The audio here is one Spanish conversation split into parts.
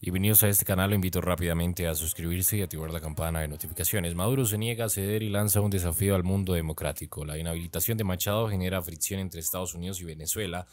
Bienvenidos a este canal, lo invito rápidamente a suscribirse y activar la campana de notificaciones. Maduro se niega a ceder y lanza un desafío al mundo democrático. La inhabilitación de Machado genera fricción entre Estados Unidos y Venezuela,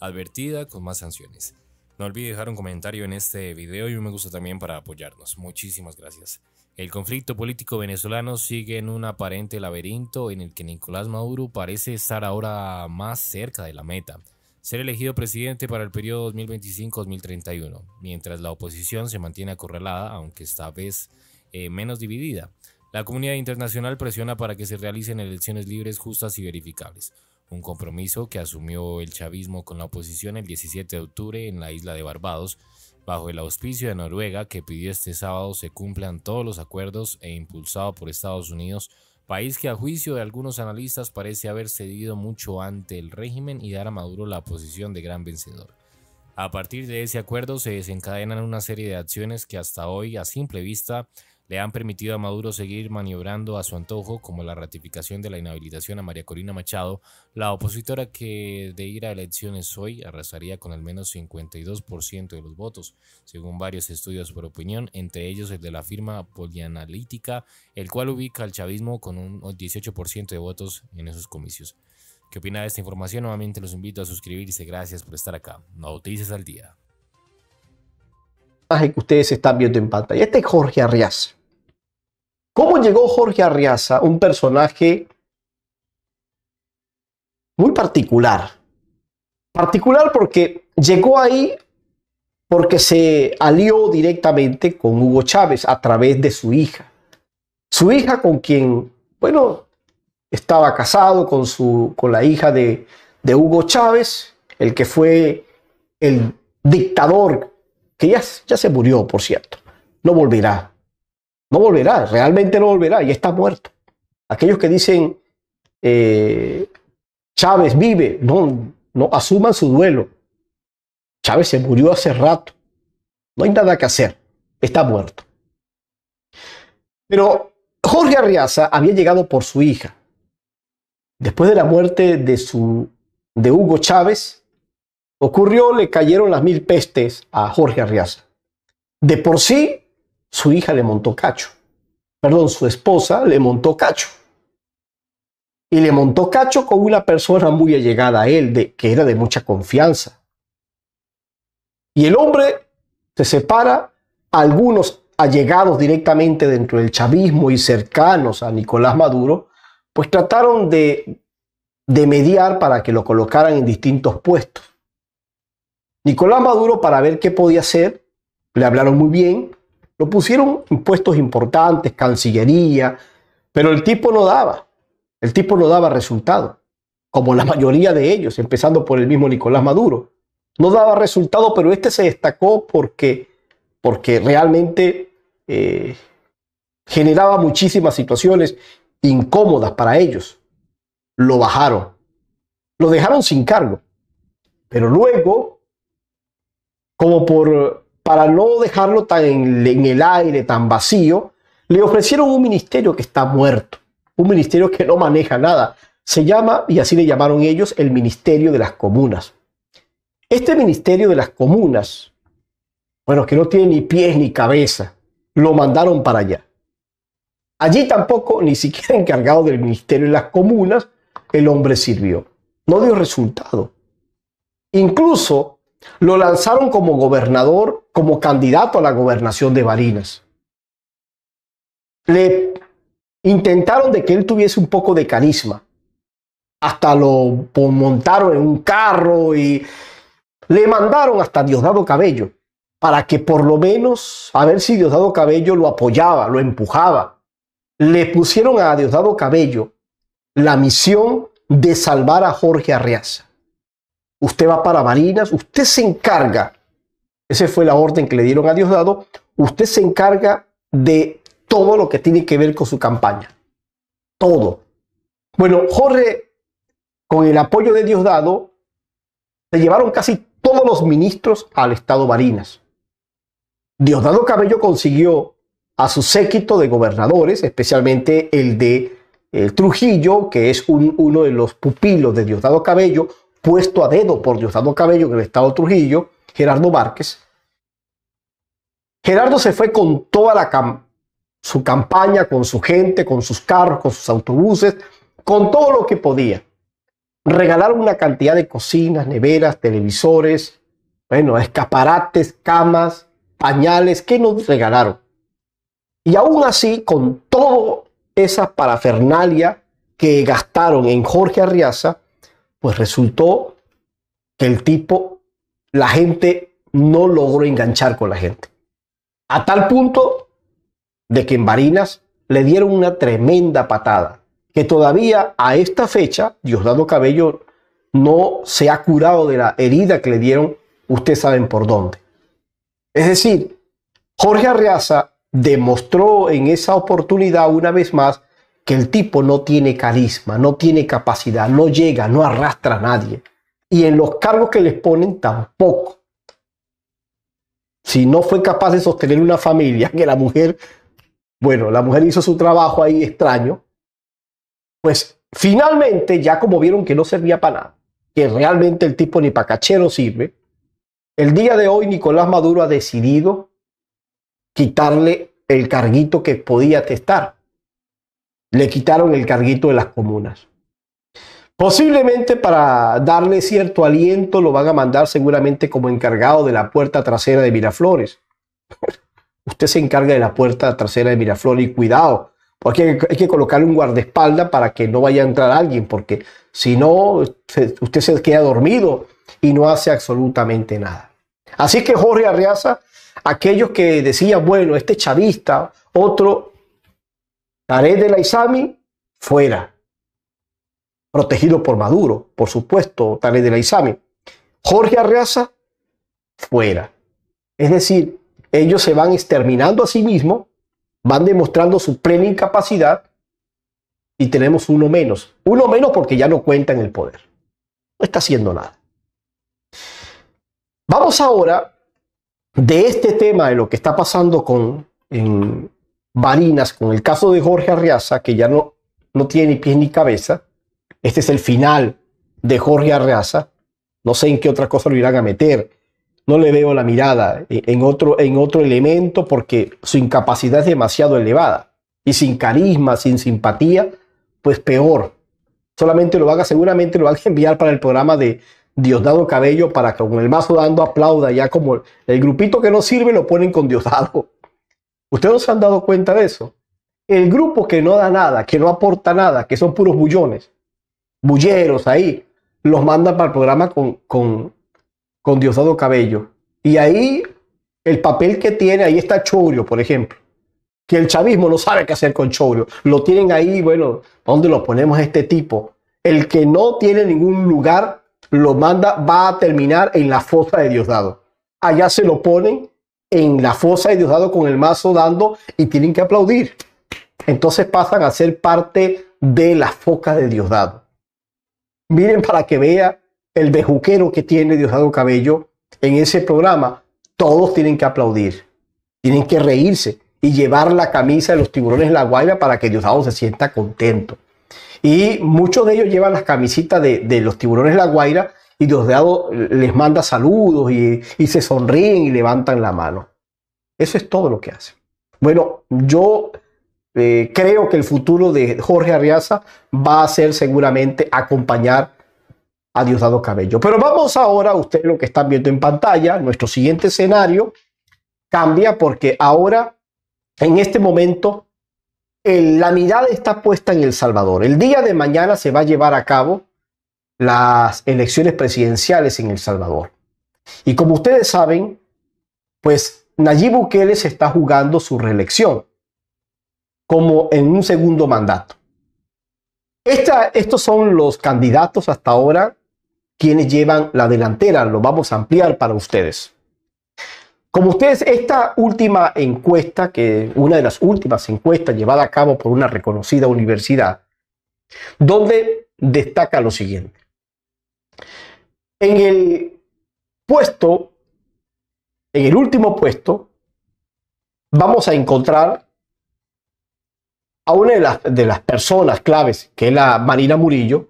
advertida con más sanciones. No olvide dejar un comentario en este video y un me gusta también para apoyarnos. Muchísimas gracias. El conflicto político venezolano sigue en un aparente laberinto en el que Nicolás Maduro parece estar ahora más cerca de la meta ser elegido presidente para el periodo 2025-2031, mientras la oposición se mantiene acorralada, aunque esta vez eh, menos dividida. La comunidad internacional presiona para que se realicen elecciones libres, justas y verificables, un compromiso que asumió el chavismo con la oposición el 17 de octubre en la isla de Barbados, bajo el auspicio de Noruega, que pidió este sábado se cumplan todos los acuerdos e impulsado por Estados Unidos país que a juicio de algunos analistas parece haber cedido mucho ante el régimen y dar a Maduro la posición de gran vencedor. A partir de ese acuerdo se desencadenan una serie de acciones que hasta hoy a simple vista le han permitido a Maduro seguir maniobrando a su antojo, como la ratificación de la inhabilitación a María Corina Machado, la opositora que de ir a elecciones hoy arrasaría con al menos 52% de los votos, según varios estudios por opinión, entre ellos el de la firma polianalítica, el cual ubica al chavismo con un 18% de votos en esos comicios. ¿Qué opina de esta información? Nuevamente los invito a suscribirse. Gracias por estar acá. Noticias al día. ustedes están viendo en pantalla. Este es Jorge Arriaza. ¿Cómo llegó Jorge Arriaza, un personaje muy particular? Particular porque llegó ahí porque se alió directamente con Hugo Chávez a través de su hija. Su hija con quien, bueno, estaba casado con, su, con la hija de, de Hugo Chávez, el que fue el dictador, que ya, ya se murió, por cierto, no volverá no volverá, realmente no volverá, y está muerto. Aquellos que dicen, eh, Chávez vive, no, no asuman su duelo. Chávez se murió hace rato. No hay nada que hacer, está muerto. Pero Jorge Arriaza había llegado por su hija. Después de la muerte de, su, de Hugo Chávez, ocurrió, le cayeron las mil pestes a Jorge Arriaza. De por sí su hija le montó cacho. Perdón, su esposa le montó cacho. Y le montó cacho con una persona muy allegada a él, de, que era de mucha confianza. Y el hombre se separa, algunos allegados directamente dentro del chavismo y cercanos a Nicolás Maduro, pues trataron de, de mediar para que lo colocaran en distintos puestos. Nicolás Maduro, para ver qué podía hacer, le hablaron muy bien, lo pusieron impuestos importantes, Cancillería, pero el tipo no daba. El tipo no daba resultado, como la mayoría de ellos, empezando por el mismo Nicolás Maduro. No daba resultado, pero este se destacó porque, porque realmente eh, generaba muchísimas situaciones incómodas para ellos. Lo bajaron. Lo dejaron sin cargo. Pero luego, como por para no dejarlo tan en, el aire, tan vacío, le ofrecieron un ministerio que está muerto, un ministerio que no maneja nada. Se llama, y así le llamaron ellos, el Ministerio de las Comunas. Este Ministerio de las Comunas, bueno, que no tiene ni pies ni cabeza, lo mandaron para allá. Allí tampoco, ni siquiera encargado del Ministerio de las Comunas, el hombre sirvió. No dio resultado. Incluso lo lanzaron como gobernador como candidato a la gobernación de Barinas. Le intentaron de que él tuviese un poco de carisma. Hasta lo montaron en un carro y le mandaron hasta Diosdado Cabello para que por lo menos a ver si Diosdado Cabello lo apoyaba, lo empujaba. Le pusieron a Diosdado Cabello la misión de salvar a Jorge Arriaza. Usted va para Barinas, usted se encarga esa fue la orden que le dieron a Diosdado. Usted se encarga de todo lo que tiene que ver con su campaña. Todo. Bueno, Jorge, con el apoyo de Diosdado, se llevaron casi todos los ministros al estado Barinas. Diosdado Cabello consiguió a su séquito de gobernadores, especialmente el de eh, Trujillo, que es uno de los pupilos de Diosdado Cabello, puesto a dedo por Diosdado Cabello en el estado Trujillo, Gerardo Márquez, Gerardo se fue con toda la su campaña, con su gente, con sus carros, con sus autobuses, con todo lo que podía. Regalaron una cantidad de cocinas, neveras, televisores, bueno, escaparates, camas, pañales, qué nos regalaron. Y aún así, con toda esa parafernalia que gastaron en Jorge Arriaza, pues resultó que el tipo la gente no logró enganchar con la gente. A tal punto de que en Barinas le dieron una tremenda patada, que todavía a esta fecha Diosdado Cabello no se ha curado de la herida que le dieron, ustedes saben por dónde. Es decir, Jorge Arreaza demostró en esa oportunidad una vez más que el tipo no tiene carisma, no tiene capacidad, no llega, no arrastra a nadie y en los cargos que les ponen tampoco. Si no fue capaz de sostener una familia, que la mujer, bueno, la mujer hizo su trabajo ahí extraño, pues finalmente ya como vieron que no servía para nada, que realmente el tipo ni para cachero sirve, el día de hoy Nicolás Maduro ha decidido quitarle el carguito que podía testar. Le quitaron el carguito de las comunas. Posiblemente para darle cierto aliento lo van a mandar seguramente como encargado de la puerta trasera de Miraflores. Usted se encarga de la puerta trasera de Miraflores y cuidado, porque hay que, colocarle un guardaespaldas para que no vaya a entrar alguien, porque si no, usted se queda dormido y no hace absolutamente nada. Así que Jorge Arriaza, aquellos que decían, bueno, este chavista, otro, Tarek de la Isami, fuera protegido por Maduro, por supuesto, tal de la ISAME. Jorge Arreaza, fuera. Es decir, ellos se van exterminando a sí mismos, van demostrando su plena incapacidad y tenemos uno menos. Uno menos porque ya no cuenta en el poder. No está haciendo nada. Vamos ahora de este tema de lo que está pasando con en con el caso de Jorge Arriaza, que ya no, no tiene ni pies ni cabeza, este es el final de Jorge Arreaza. No sé en qué otra cosa lo irán a meter. No le veo la mirada en otro, en otro elemento porque su incapacidad es demasiado elevada. Y sin carisma, sin simpatía, pues peor. Solamente lo van seguramente lo van a enviar para el programa de Diosdado Cabello para que con el mazo dando aplauda ya como el, grupito que no sirve lo ponen con Diosdado. ¿Ustedes no se han dado cuenta de eso? El grupo que no da nada, que no aporta nada, que son puros bullones, bulleros ahí, los mandan para el programa con, con, con Diosdado Cabello. Y ahí el papel que tiene, ahí está Chorio, por ejemplo, que el chavismo no sabe qué hacer con Chorio. Lo tienen ahí, bueno, ¿dónde lo ponemos a este tipo? El que no tiene ningún lugar, lo manda, va a terminar en la fosa de Diosdado. Allá se lo ponen en la fosa de Diosdado con el mazo dando y tienen que aplaudir. Entonces pasan a ser parte de la foca de Diosdado. Miren para que vea el bejuquero que tiene Diosdado Cabello en ese programa. Todos tienen que aplaudir, tienen que reírse y llevar la camisa de los tiburones la Guaira para que Diosdado se sienta contento. Y muchos de ellos llevan las camisitas de, los tiburones la Guaira y Diosdado les manda saludos y, y se sonríen y levantan la mano. Eso es todo lo que hace. Bueno, yo eh, creo que el futuro de Jorge Arriaza va a ser seguramente acompañar a Diosdado Cabello. Pero vamos ahora, ustedes lo que están viendo en pantalla, nuestro siguiente escenario cambia porque ahora, en este momento, la mirada está puesta en El Salvador. El día de mañana se va a llevar a cabo las elecciones presidenciales en El Salvador. Y como ustedes saben, pues Nayib Bukele se está jugando su reelección como en un segundo mandato. estos son los candidatos hasta ahora quienes llevan la delantera. Lo vamos a ampliar para ustedes. Como ustedes, esta última encuesta, que una de las últimas encuestas llevada a cabo por una reconocida universidad, donde destaca lo siguiente. En el puesto, en el último puesto, vamos a encontrar a una de las, personas claves, que es la Marina Murillo,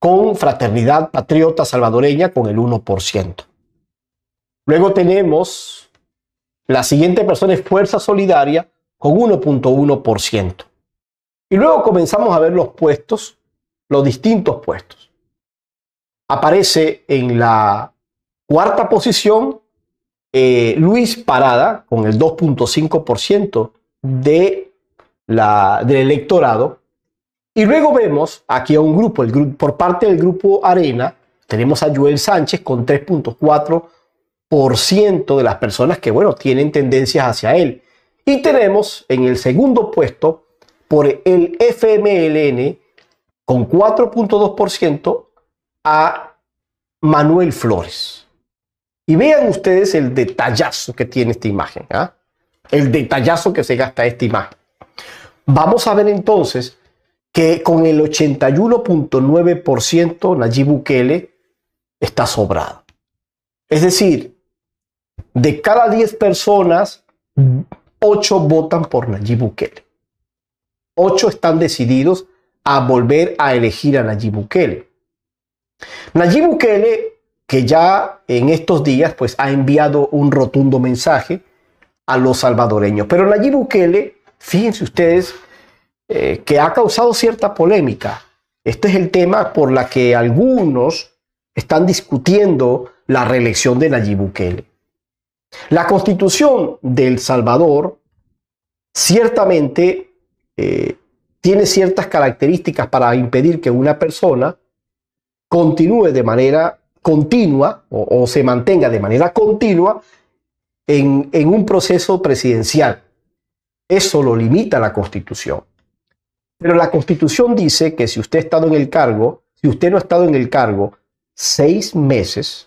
con Fraternidad Patriota Salvadoreña con el 1%. Luego tenemos la siguiente persona es Fuerza Solidaria con 1.1%. Y luego comenzamos a ver los puestos, los distintos puestos. Aparece en la cuarta posición eh, Luis Parada con el 2.5% de del electorado. Y luego vemos aquí a un grupo, por parte del grupo Arena, tenemos a Joel Sánchez con 3.4% de las personas que, bueno, tienen tendencias hacia él. Y tenemos en el segundo puesto por el FMLN con 4.2% a Manuel Flores. Y vean ustedes el detallazo que tiene esta imagen, ¿ah? el detallazo que se gasta esta imagen. Vamos a ver entonces que con el 81.9% Nayib Bukele está sobrado. Es decir, de cada 10 personas, 8 votan por Nayib Bukele. 8 están decididos a volver a elegir a Nayib Bukele. Nayib Bukele, que ya en estos días pues, ha enviado un rotundo mensaje a los salvadoreños, pero Nayib Bukele Fíjense ustedes eh, que ha causado cierta polémica. Este es el tema por la que algunos están discutiendo la reelección de Nayib Bukele. La constitución de Salvador ciertamente eh, tiene ciertas características para impedir que una persona continúe de manera continua o, se mantenga de manera continua en un proceso presidencial. Eso lo limita la Constitución. Pero la Constitución dice que si usted ha estado en el cargo, si usted no ha estado en el cargo seis meses,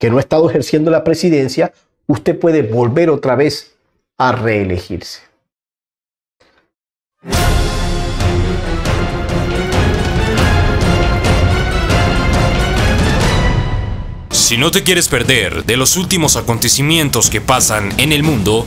que no ha estado ejerciendo la presidencia, usted puede volver otra vez a reelegirse. Si no te quieres perder de los últimos acontecimientos que pasan en el mundo,